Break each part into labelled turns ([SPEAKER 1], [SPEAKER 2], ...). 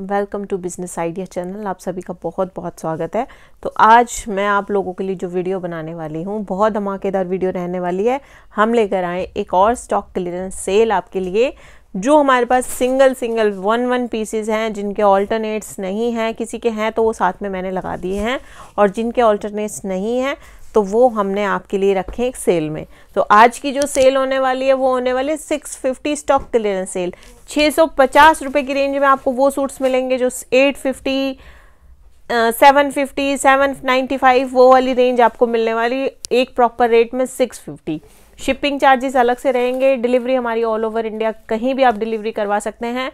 [SPEAKER 1] welcome to business idea channel आप सभी का बहुत बहुत स्वागत है तो आज मैं आप लोगों के लिए जो वीडियो बनाने वाली हूँ बहुत धमाकेदार वीडियो रहने वाली है हम लेकर आए एक और स्टॉक क्लियरेंस सेल आपके लिए जो हमारे पास single single one one pieces हैं जिनके ऑल्टरनेट्स नहीं हैं किसी के हैं तो वो साथ में मैंने लगा दिए हैं और जिनके ऑल्टरनेट्स नहीं हैं तो वो हमने आपके लिए रखे एक सेल में तो आज की जो सेल होने वाली है वो होने वाली है six fifty stock clearance sale छः सौ पचास रुपये की रेंज में आपको वो सूट्स मिलेंगे जो eight fifty seven fifty seven ninety five वो वाली रेंज आपको मिलने वाली एक प्रॉपर रेट में सिक्स फिफ्टी शिपिंग चार्जेस अलग से रहेंगे डिलीवरी हमारी ऑल ओवर इंडिया कहीं भी आप डिलीवरी करवा सकते हैं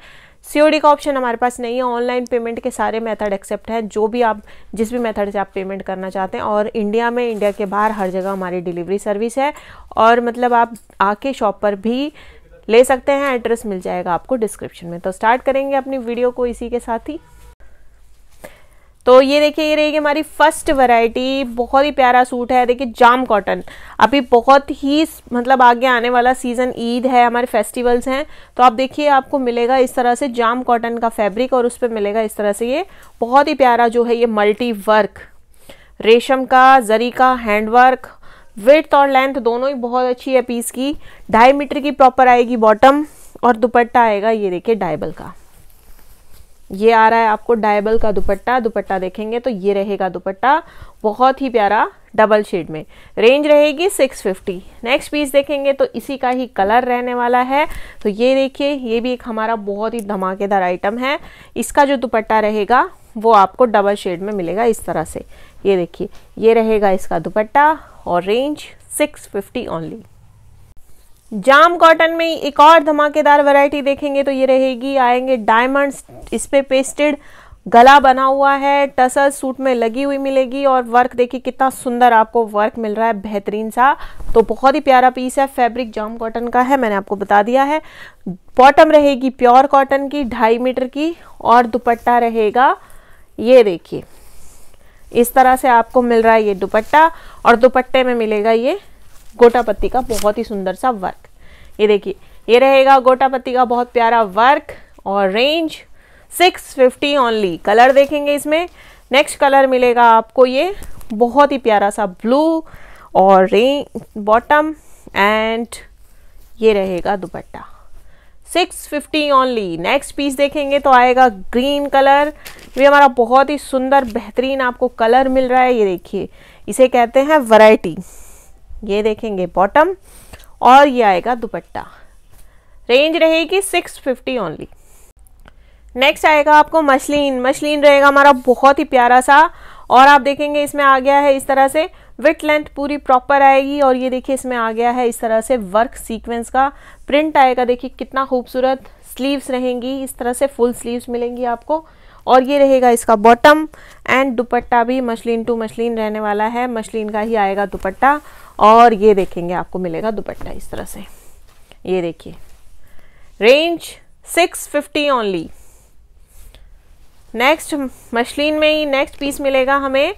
[SPEAKER 1] सीओडी का ऑप्शन हमारे पास नहीं है ऑनलाइन पेमेंट के सारे मेथड एक्सेप्ट हैं जो भी आप जिस भी मेथड से आप पेमेंट करना चाहते हैं और इंडिया में इंडिया के बाहर हर जगह हमारी डिलीवरी सर्विस है और मतलब आप आके शॉप पर भी ले सकते हैं एड्रेस मिल जाएगा आपको डिस्क्रिप्शन में तो स्टार्ट करेंगे अपनी वीडियो को इसी के साथ ही तो ये देखिए ये रहेगी हमारी फर्स्ट वैरायटी बहुत ही प्यारा सूट है देखिए जाम कॉटन अभी बहुत ही मतलब आगे आने वाला सीज़न ईद है हमारे फेस्टिवल्स हैं तो आप देखिए आपको मिलेगा इस तरह से जाम कॉटन का फैब्रिक और उस पर मिलेगा इस तरह से ये बहुत ही प्यारा जो है ये मल्टी वर्क रेशम का जरी का हैंडवर्क विथ और लेंथ दोनों ही बहुत अच्छी है पीस की ढाई मीटर की प्रॉपर आएगी बॉटम और दुपट्टा आएगा ये देखिए डाइबल का ये आ रहा है आपको डायबल का दुपट्टा दुपट्टा देखेंगे तो ये रहेगा दुपट्टा बहुत ही प्यारा डबल शेड में रेंज रहेगी 650 नेक्स्ट पीस देखेंगे तो इसी का ही कलर रहने वाला है तो ये देखिए ये भी एक हमारा बहुत ही धमाकेदार आइटम है इसका जो दुपट्टा रहेगा वो आपको डबल शेड में मिलेगा इस तरह से ये देखिए ये रहेगा इसका दुपट्टा और रेंज 650 ओनली जाम कॉटन में एक और धमाकेदार वैरायटी देखेंगे तो ये रहेगी आएंगे डायमंड इस पे पेस्टेड गला बना हुआ है टसल सूट में लगी हुई मिलेगी और वर्क देखिए कितना सुंदर आपको वर्क मिल रहा है बेहतरीन सा तो बहुत ही प्यारा पीस है फैब्रिक जाम कॉटन का है मैंने आपको बता दिया है बॉटम रहेगी प्योर कॉटन की ढाई मीटर की और दुपट्टा रहेगा ये देखिए इस तरह से आपको मिल रहा है ये दुपट्टा और दुपट्टे में मिलेगा ये गोटापत्ती का बहुत ही सुंदर सा वर्क ये देखिए ये रहेगा गोटापत्ती का बहुत प्यारा वर्क और रेंज 650 ओनली कलर देखेंगे इसमें नेक्स्ट कलर मिलेगा आपको ये बहुत ही प्यारा सा ब्लू और रेंज बॉटम एंड ये रहेगा दुपट्टा 650 ओनली नेक्स्ट पीस देखेंगे तो आएगा ग्रीन कलर ये हमारा बहुत ही सुंदर बेहतरीन आपको कलर मिल रहा है ये देखिए इसे कहते हैं वैरायटी ये देखेंगे बॉटम और ये आएगा दुपट्टा रेंज रहेगी सिक्स फिफ्टी ओनली नेक्स्ट आएगा आपको मशलिन मशलिन रहेगा हमारा बहुत ही प्यारा सा और आप देखेंगे इसमें आ गया है इस तरह से विथ लेंथ पूरी प्रॉपर आएगी और ये देखिए इसमें आ गया है इस तरह से वर्क सीक्वेंस का प्रिंट आएगा देखिए कितना खूबसूरत स्लीव्स रहेंगी इस तरह से फुल स्लीव्स मिलेंगी आपको और ये रहेगा इसका बॉटम एंड दुपट्टा भी मशलिन टू मशलिन रहने वाला है मशलिन का ही आएगा दुपट्टा और ये देखेंगे आपको मिलेगा दुपट्टा इस तरह से ये देखिए रेंज 650 ओनली नेक्स्ट मशलिन में ही नेक्स्ट पीस मिलेगा हमें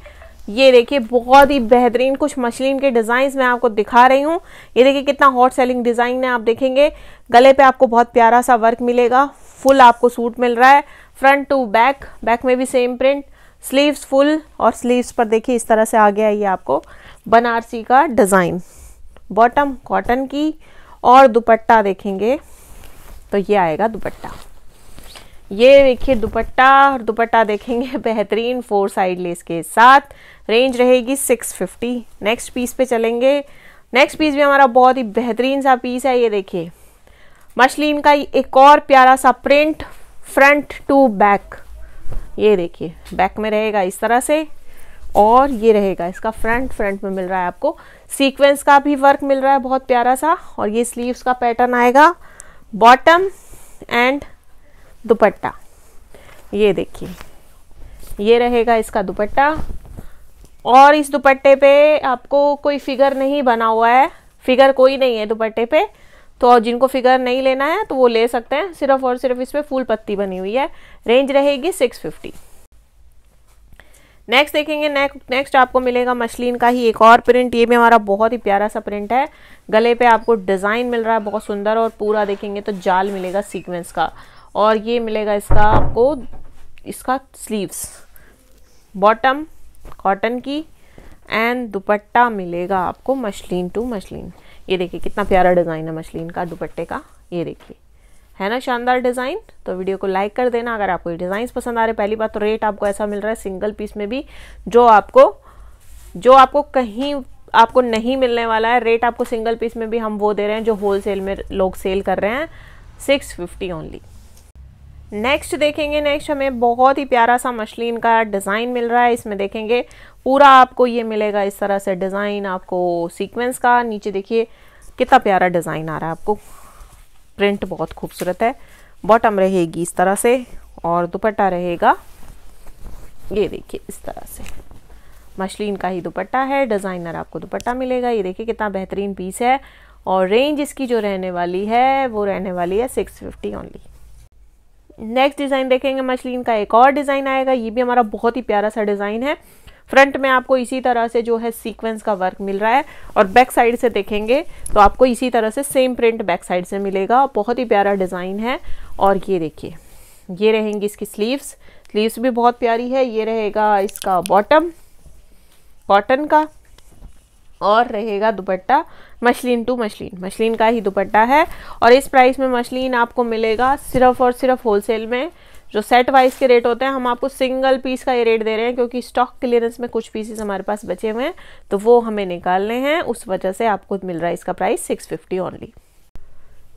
[SPEAKER 1] ये देखिए बहुत ही बेहतरीन कुछ मशलिन के डिज़ाइन मैं आपको दिखा रही हूँ ये देखिए कितना हॉट सेलिंग डिज़ाइन है आप देखेंगे गले पे आपको बहुत प्यारा सा वर्क मिलेगा फुल आपको सूट मिल रहा है फ्रंट टू बैक बैक में भी सेम प्रिंट स्लीव्स फुल और स्लीव्स पर देखिए इस तरह से आ गया ये आपको बनारसी का डिज़ाइन बॉटम कॉटन की और दुपट्टा देखेंगे तो ये आएगा दुपट्टा ये देखिए दुपट्टा और दुपट्टा देखेंगे बेहतरीन फोर साइड लेस के साथ रेंज रहेगी 650 नेक्स्ट पीस पे चलेंगे नेक्स्ट पीस भी हमारा बहुत ही बेहतरीन सा पीस है ये देखिए मछलिन का एक और प्यारा सा प्रिंट फ्रंट टू बैक ये देखिए बैक में रहेगा इस तरह से और ये रहेगा इसका फ्रंट फ्रंट में मिल रहा है आपको सीक्वेंस का भी वर्क मिल रहा है बहुत प्यारा सा और ये स्लीव्स का पैटर्न आएगा बॉटम एंड दुपट्टा ये देखिए ये रहेगा इसका दुपट्टा और इस दुपट्टे पे आपको कोई फिगर नहीं बना हुआ है फिगर कोई नहीं है दुपट्टे पे तो जिनको फिगर नहीं लेना है तो वो ले सकते हैं सिर्फ और सिर्फ इसमें फूल पत्ती बनी हुई है रेंज रहेगी सिक्स फिफ्टी नेक्स्ट देखेंगे नेक्स्ट नेक्स्ट आपको मिलेगा मशलिन का ही एक और प्रिंट ये भी हमारा बहुत ही प्यारा सा प्रिंट है गले पे आपको डिज़ाइन मिल रहा है बहुत सुंदर और पूरा देखेंगे तो जाल मिलेगा सीक्वेंस का और ये मिलेगा इसका आपको इसका स्लीव्स बॉटम कॉटन की एंड दुपट्टा मिलेगा आपको मशलिन टू मशलिन ये देखिए कितना प्यारा डिज़ाइन है मशलिन का दुपट्टे का ये देखिए है ना शानदार डिज़ाइन तो वीडियो को लाइक कर देना अगर आपको ये डिज़ाइन पसंद आ रहे पहली बात तो रेट आपको ऐसा मिल रहा है सिंगल पीस में भी जो आपको जो आपको कहीं आपको नहीं मिलने वाला है रेट आपको सिंगल पीस में भी हम वो दे रहे हैं जो होल सेल में लोग सेल कर रहे हैं सिक्स फिफ्टी ओनली नेक्स्ट देखेंगे नेक्स्ट हमें बहुत ही प्यारा सा मशलिन का डिज़ाइन मिल रहा है इसमें देखेंगे पूरा आपको ये मिलेगा इस तरह से डिज़ाइन आपको सीक्वेंस का नीचे देखिए कितना प्यारा डिज़ाइन आ रहा है आपको प्रिंट बहुत खूबसूरत है बॉटम रहेगी इस तरह से और दुपट्टा रहेगा ये देखिए इस तरह से मशलिन का ही दुपट्टा है डिज़ाइनर आपको दुपट्टा मिलेगा ये देखिए कितना बेहतरीन पीस है और रेंज इसकी जो रहने वाली है वो रहने वाली है six fifty only next design देखेंगे मशलिन का एक और डिज़ाइन आएगा ये भी हमारा बहुत ही प्यारा सा डिज़ाइन है फ्रंट में आपको इसी तरह से जो है सीक्वेंस का वर्क मिल रहा है और बैक साइड से देखेंगे तो आपको इसी तरह से सेम प्रिंट बैक साइड से मिलेगा बहुत ही प्यारा डिज़ाइन है और ये देखिए ये रहेंगी इसकी स्लीव्स स्लीव्स भी बहुत प्यारी है ये रहेगा इसका बॉटम कॉटन का और रहेगा दुपट्टा मशलिन टू मशलिन मशलिन का ही दुपट्टा है और इस प्राइस में मशलिन आपको मिलेगा सिर्फ और सिर्फ होलसेल में जो सेट वाइज के रेट होते हैं हम आपको सिंगल पीस का ये रेट दे रहे हैं क्योंकि स्टॉक क्लियरेंस में कुछ पीसेस हमारे पास बचे हुए हैं तो वो हमें निकालने हैं उस वजह से आपको मिल रहा है इसका price six fifty only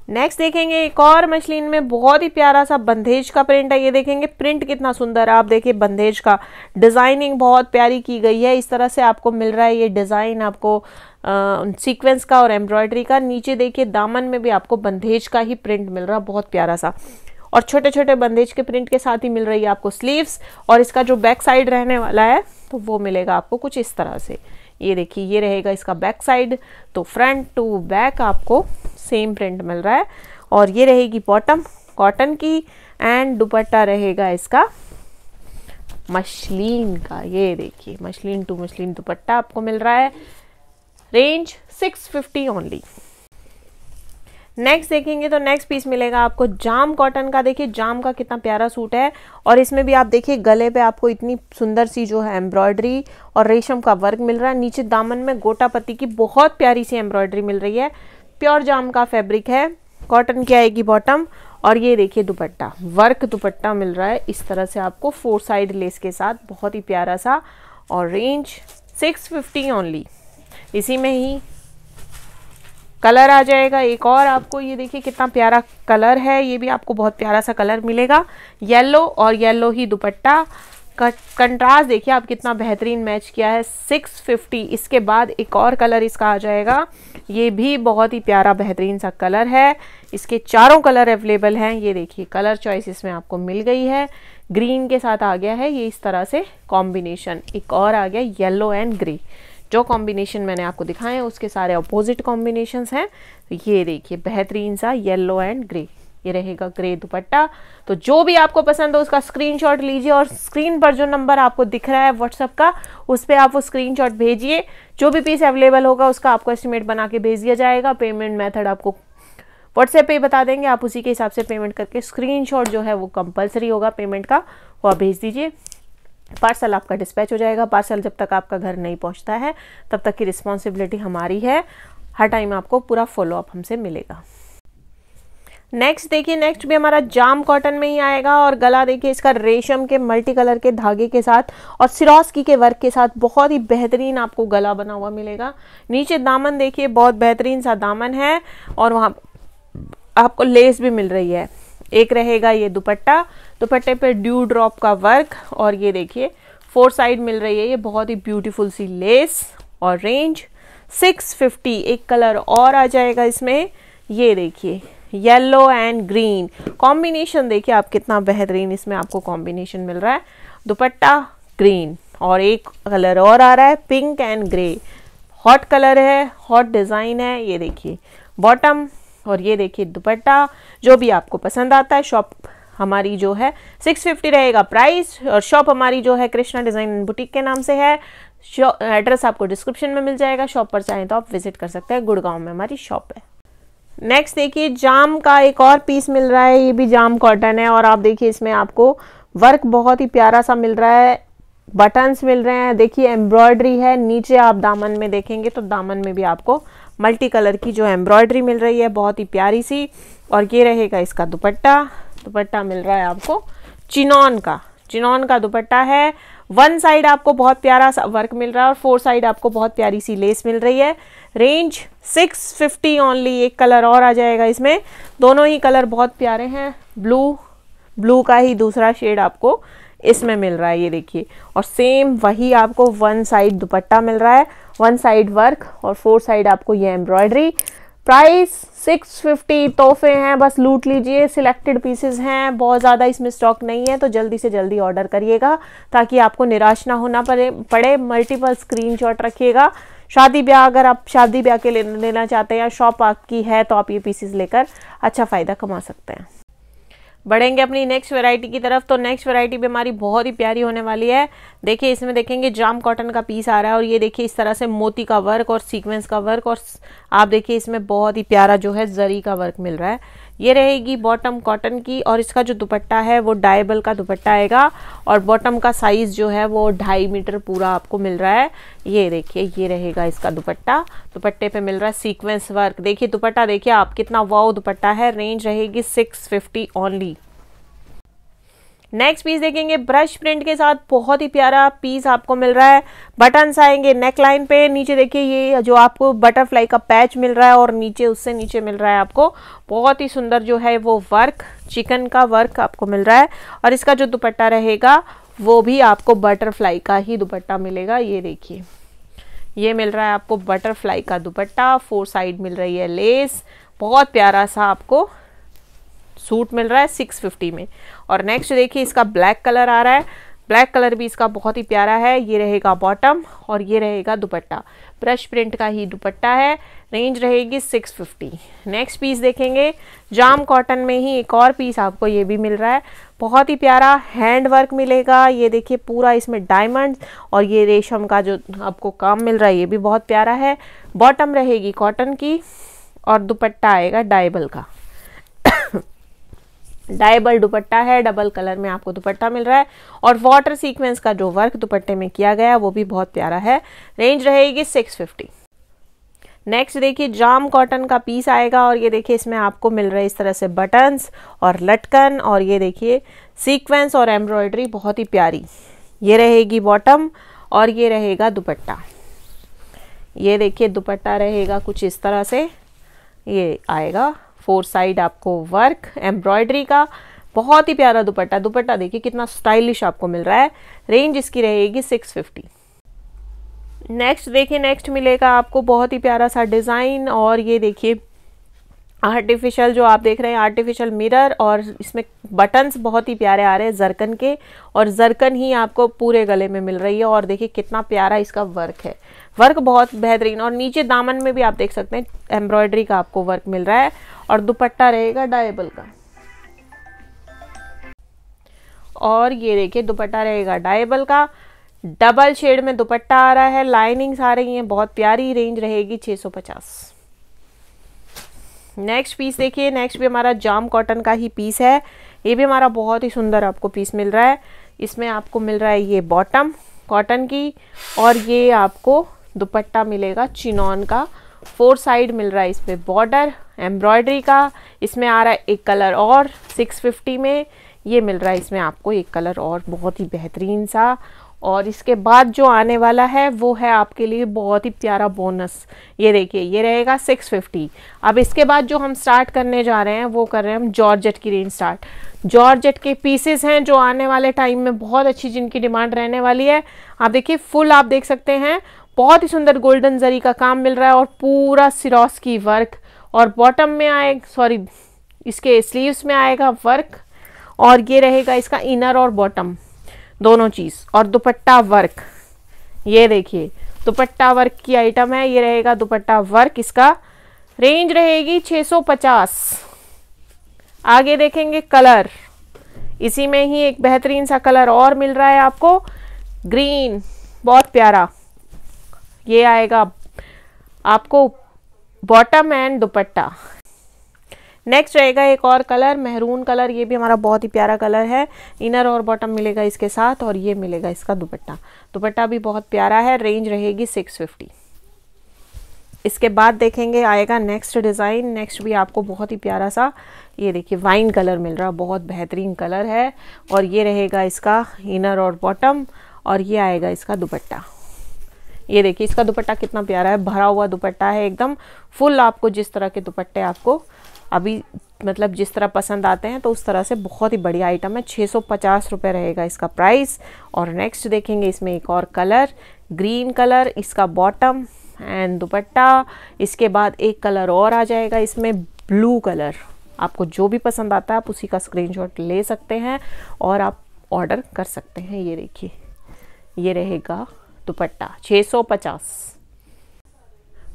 [SPEAKER 1] next देखेंगे एक और मशीन में बहुत ही प्यारा सा बंदेज का प्रिंट है ये देखेंगे प्रिंट कितना सुंदर है आप देखिए बंदेज का डिज़ाइनिंग बहुत प्यारी की गई है इस तरह से आपको मिल रहा है ये डिज़ाइन आपको सीक्वेंस का और एम्ब्रॉयडरी का नीचे देखिए दामन में भी आपको बंदेज का ही प्रिंट मिल रहा बहुत प्यारा सा और छोटे छोटे बंदेज के प्रिंट के साथ ही मिल रही है आपको स्लीव्स और इसका जो बैक साइड रहने वाला है तो वो मिलेगा आपको कुछ इस तरह से ये देखिए ये रहेगा इसका बैक साइड तो फ्रंट टू बैक आपको सेम प्रिंट मिल रहा है और ये रहेगी बॉटम कॉटन की एंड दुपट्टा रहेगा इसका मशलिन का ये देखिए मशलिन टू मशलिन दुपट्टा आपको मिल रहा है रेंज 650 ओनली नेक्स्ट देखेंगे तो नेक्स्ट पीस मिलेगा आपको जाम कॉटन का देखिए जाम का कितना प्यारा सूट है और इसमें भी आप देखिए गले पे आपको इतनी सुंदर सी जो है एम्ब्रॉयडरी और रेशम का वर्क मिल रहा है नीचे दामन में गोटापत्ती की बहुत प्यारी सी एम्ब्रॉयडरी मिल रही है प्योर जाम का फैब्रिक है कॉटन की आएगी बॉटम और ये देखिए दुपट्टा वर्क दुपट्टा मिल रहा है इस तरह से आपको फोर साइड लेस के साथ बहुत ही प्यारा सा और रेंज सिक्स ओनली इसी में ही कलर आ जाएगा एक और आपको ये देखिए कितना प्यारा कलर है ये भी आपको बहुत प्यारा सा कलर मिलेगा येलो और येलो ही दुपट्टा कंट्रास्ट देखिए आप कितना बेहतरीन मैच किया है 650 इसके बाद एक और कलर इसका आ जाएगा ये भी बहुत ही प्यारा बेहतरीन सा कलर है इसके चारों कलर अवेलेबल हैं ये देखिए कलर चॉइस इसमें आपको मिल गई है ग्रीन के साथ आ गया है ये इस तरह से कॉम्बिनेशन एक और आ गया येलो एंड ग्रे जो कॉम्बिनेशन मैंने आपको दिखाए हैं उसके सारे अपोजिट कॉम्बिनेशंस हैं तो ये देखिए बेहतरीन सा येलो एंड ग्रे ये रहेगा ग्रे दुपट्टा तो जो भी आपको पसंद हो उसका स्क्रीनशॉट लीजिए और स्क्रीन पर जो नंबर आपको दिख रहा है व्हाट्सअप का उस पर आप वो स्क्रीनशॉट भेजिए जो भी पीस अवेलेबल होगा उसका आपको एस्टिमेट बना के भेज दिया जाएगा पेमेंट मेथड आपको व्हाट्सएप पे बता देंगे आप उसी के हिसाब से पेमेंट करके स्क्रीनशॉट जो है वो कंपलसरी होगा पेमेंट का वो आप भेज दीजिए पार्सल आपका डिस्पैच हो जाएगा पार्सल जब तक आपका घर नहीं पहुंचता है तब तक की रिस्पॉन्सिबिलिटी हमारी है हर टाइम आपको पूरा फॉलोअप हमसे मिलेगा नेक्स्ट देखिए नेक्स्ट भी हमारा जाम कॉटन में ही आएगा और गला देखिए इसका रेशम के मल्टी कलर के धागे के साथ और सिरोस्की के वर्क के साथ बहुत ही बेहतरीन आपको गला बना हुआ मिलेगा नीचे दामन देखिए बहुत बेहतरीन सा दामन है और वहाँ आपको लेस भी मिल रही है एक रहेगा ये दुपट्टा दुपट्टे पे ड्यू ड्रॉप का वर्क और ये देखिए फोर साइड मिल रही है ये बहुत ही ब्यूटीफुल सी लेस और रेंज 650 एक कलर और आ जाएगा इसमें ये देखिए येलो एंड ग्रीन कॉम्बिनेशन देखिए आप कितना बेहतरीन इसमें आपको कॉम्बिनेशन मिल रहा है दुपट्टा ग्रीन और एक कलर और आ रहा है pink and grey hot colour है हॉट डिज़ाइन है ये देखिए बॉटम और ये देखिए दुपट्टा जो भी आपको पसंद आता है शॉप हमारी जो है 650 रहेगा प्राइस और शॉप हमारी जो है कृष्णा डिज़ाइन बुटीक के नाम से है एड्रेस आपको डिस्क्रिप्शन में मिल जाएगा शॉप पर चाहें तो आप विजिट कर सकते हैं गुड़गांव में हमारी शॉप है नेक्स्ट देखिए जाम का एक और पीस मिल रहा है ये भी जाम कॉटन है और आप देखिए इसमें आपको वर्क बहुत ही प्यारा सा मिल रहा है बटन्स मिल रहे हैं देखिए एम्ब्रॉयडरी है नीचे आप दामन में देखेंगे तो दामन में भी आपको मल्टी कलर की जो एम्ब्रॉयडरी मिल रही है बहुत ही प्यारी सी और ये रहेगा इसका दुपट्टा दुपट्टा मिल रहा है आपको चिनौन का चिनौन का दुपट्टा है वन साइड आपको बहुत प्यारा सा वर्क मिल रहा है और फोर साइड आपको बहुत प्यारी सी लेस मिल रही है रेंज 650 ओनली एक कलर और आ जाएगा इसमें दोनों ही कलर बहुत प्यारे हैं ब्लू ब्लू का ही दूसरा शेड आपको इसमें मिल रहा है ये देखिए और सेम वही आपको वन साइड दुपट्टा मिल रहा है वन साइड वर्क और फोर साइड आपको ये एम्ब्रॉयडरी प्राइस 650 तोहफे हैं बस लूट लीजिए सिलेक्टेड पीसेस हैं बहुत ज़्यादा इसमें स्टॉक नहीं है तो जल्दी से जल्दी ऑर्डर करिएगा ताकि आपको निराश ना होना पड़े पड़े मल्टीपल शॉट रखिएगा शादी ब्याह अगर आप शादी ब्याह के लेना चाहते हैं या शॉप आपकी है तो आप ये पीसेस लेकर अच्छा फ़ायदा कमा सकते हैं बढ़ेंगे अपनी नेक्स्ट वैरायटी की तरफ तो नेक्स्ट वैरायटी भी हमारी बहुत ही प्यारी होने वाली है देखिए इसमें देखेंगे जाम कॉटन का पीस आ रहा है और ये देखिए इस तरह से मोती का वर्क और सीक्वेंस का वर्क और आप देखिए इसमें बहुत ही प्यारा जो है जरी का वर्क मिल रहा है ये रहेगी बॉटम कॉटन की और इसका जो दुपट्टा है वो डाइबल का दुपट्टा आएगा और बॉटम का साइज़ जो है वो ढाई मीटर पूरा आपको मिल रहा है ये देखिए ये रहेगा इसका दुपट्टा दुपट्टे पे मिल रहा है सीक्वेंस वर्क देखिए दुपट्टा देखिए आप कितना वाओ दुपट्टा है रेंज रहेगी six fifty only next piece देखेंगे ब्रश प्रिंट के साथ बहुत ही प्यारा पीस आपको मिल रहा है बटन्स आएंगे नेक लाइन पे नीचे देखिए ये जो आपको बटरफ्लाई का पैच मिल रहा है और नीचे उससे नीचे मिल रहा है आपको बहुत ही सुंदर जो है वो वर्क चिकन का वर्क आपको मिल रहा है और इसका जो दुपट्टा रहेगा वो भी आपको बटरफ्लाई का ही दुपट्टा मिलेगा ये देखिए ये मिल रहा है आपको बटरफ्लाई का दुपट्टा फोर साइड मिल रही है लेस बहुत प्यारा सा आपको सूट मिल रहा है सिक्स फिफ्टी में और नेक्स्ट देखिए इसका ब्लैक कलर आ रहा है ब्लैक कलर भी इसका बहुत ही प्यारा है ये रहेगा बॉटम और ये रहेगा दुपट्टा ब्रश प्रिंट का ही दुपट्टा है रेंज रहेगी 650 नेक्स्ट पीस देखेंगे जाम कॉटन में ही एक और पीस आपको ये भी मिल रहा है बहुत ही प्यारा हैंड वर्क मिलेगा ये देखिए पूरा इसमें डायमंड और ये रेशम का जो आपको काम मिल रहा है ये भी बहुत प्यारा है बॉटम रहेगी कॉटन की और दुपट्टा आएगा डाइबल का डाइबल दुपट्टा है डबल कलर में आपको दुपट्टा मिल रहा है और वाटर सीक्वेंस का जो वर्क दुपट्टे में किया गया वो भी बहुत प्यारा है रेंज रहेगी सिक्स फिफ्टी नेक्स्ट देखिए जाम कॉटन का पीस आएगा और ये देखिए इसमें आपको मिल रहा है इस तरह से बटन्स और लटकन और ये देखिए सीक्वेंस और एम्ब्रॉयडरी बहुत ही प्यारी ये रहेगी बॉटम और ये रहेगा दुपट्टा ये देखिए दुपट्टा रहेगा कुछ इस तरह से ये आएगा फोर साइड आपको वर्क एम्ब्रॉयडरी का बहुत ही प्यारा दुपट्टा दुपट्टा देखिए कितना स्टाइलिश आपको मिल रहा है रेंज इसकी रहेगी सिक्स फिफ्टी नेक्स्ट देखिए नेक्स्ट मिलेगा आपको बहुत ही प्यारा सा डिज़ाइन और ये देखिए आर्टिफिशियल जो आप देख रहे हैं आर्टिफिशियल मिरर और इसमें बटन्स बहुत ही प्यारे आ रहे हैं जरकन के और जरकन ही आपको पूरे गले में मिल रही है और देखिए कितना प्यारा इसका वर्क है वर्क बहुत बेहतरीन और नीचे दामन में भी आप देख सकते हैं एम्ब्रॉयडरी का आपको वर्क मिल रहा है और दुपट्टा रहेगा डायबल का और ये देखिए दुपट्टा रहेगा डायबल का डबल शेड में दुपट्टा आ रहा है लाइनिंग्स आ रही हैं बहुत प्यारी रेंज रहेगी 650 नेक्स्ट पीस देखिए नेक्स्ट भी हमारा जाम कॉटन का ही पीस है ये भी हमारा बहुत ही सुंदर आपको पीस मिल रहा है इसमें आपको मिल रहा है ये बॉटम कॉटन की और ये आपको दुपट्टा मिलेगा चिनॉन का फोर साइड मिल रहा है इस पर बॉर्डर एम्ब्रॉयडरी का इसमें आ रहा है एक कलर और 650 में ये मिल रहा है इसमें आपको एक कलर और बहुत ही बेहतरीन सा और इसके बाद जो आने वाला है वो है आपके लिए बहुत ही प्यारा बोनस ये देखिए ये रहेगा 650 अब इसके बाद जो हम स्टार्ट करने जा रहे हैं वो कर रहे हैं हम जॉर्जेट की रेंज स्टार्ट जॉर्जेट के पीसेस हैं जो आने वाले टाइम में बहुत अच्छी जिनकी डिमांड रहने वाली है आप देखिए फुल आप देख सकते हैं बहुत ही सुंदर गोल्डन जरी का काम मिल रहा है और पूरा सिरोस की वर्क और बॉटम में आए सॉरी इसके स्लीव्स में आएगा वर्क और ये रहेगा इसका इनर और बॉटम दोनों चीज़ और दुपट्टा वर्क ये देखिए दुपट्टा वर्क की आइटम है ये रहेगा दुपट्टा वर्क इसका रेंज रहेगी 650 आगे देखेंगे कलर इसी में ही एक बेहतरीन सा कलर और मिल रहा है आपको ग्रीन बहुत प्यारा ये आएगा आपको बॉटम एंड दुपट्टा नेक्स्ट रहेगा एक और कलर मेहरून कलर ये भी हमारा बहुत ही प्यारा कलर है इनर और बॉटम मिलेगा इसके साथ और ये मिलेगा इसका दुपट्टा दुपट्टा भी बहुत प्यारा है रेंज रहेगी सिक्स फिफ्टी इसके बाद देखेंगे आएगा नेक्स्ट डिज़ाइन नेक्स्ट भी आपको बहुत ही प्यारा सा ये देखिए वाइन कलर मिल रहा बहुत बेहतरीन कलर है और ये रहेगा इसका इनर और बॉटम और ये आएगा इसका दुपट्टा ये देखिए इसका दुपट्टा कितना प्यारा है भरा हुआ दुपट्टा है एकदम फुल आपको जिस तरह के दुपट्टे आपको अभी मतलब जिस तरह पसंद आते हैं तो उस तरह से बहुत ही बढ़िया आइटम है छः सौ पचास रुपये रहेगा इसका प्राइस और नेक्स्ट देखेंगे इसमें एक और कलर ग्रीन कलर इसका बॉटम एंड दुपट्टा इसके बाद एक कलर और आ जाएगा इसमें ब्लू कलर आपको जो भी पसंद आता है आप उसी का स्क्रीनशॉट ले सकते हैं और आप ऑर्डर कर सकते हैं ये देखिए ये रहेगा दुपट्टा 650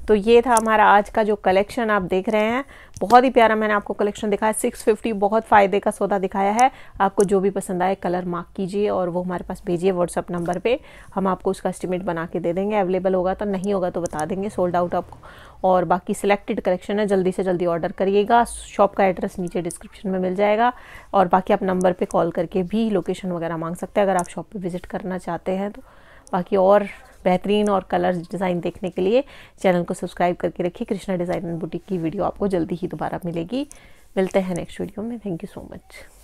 [SPEAKER 1] तो ये था हमारा आज का जो कलेक्शन आप देख रहे हैं बहुत ही प्यारा मैंने आपको कलेक्शन दिखाया 650 बहुत फ़ायदे का सौदा दिखाया है आपको जो भी पसंद आए कलर मार्क कीजिए और वो हमारे पास भेजिए व्हाट्सअप नंबर पे हम आपको उसका एस्टिमेट बना के दे देंगे अवेलेबल होगा तो नहीं होगा तो बता देंगे सोल्ड आउट आपको और बाकी सिलेक्टेड कलेक्शन है जल्दी से जल्दी ऑर्डर करिएगा शॉप का एड्रेस नीचे डिस्क्रिप्शन में मिल जाएगा और बाकी आप नंबर पर कॉल करके भी लोकेशन वगैरह मांग सकते हैं अगर आप शॉप पर विज़िट करना चाहते हैं तो बाकी और बेहतरीन और कलर डिज़ाइन देखने के लिए चैनल को सब्सक्राइब करके रखिए कृष्णा डिज़ाइन एंड बुटीक की वीडियो आपको जल्दी ही दोबारा मिलेगी मिलते हैं नेक्स्ट वीडियो में थैंक यू सो मच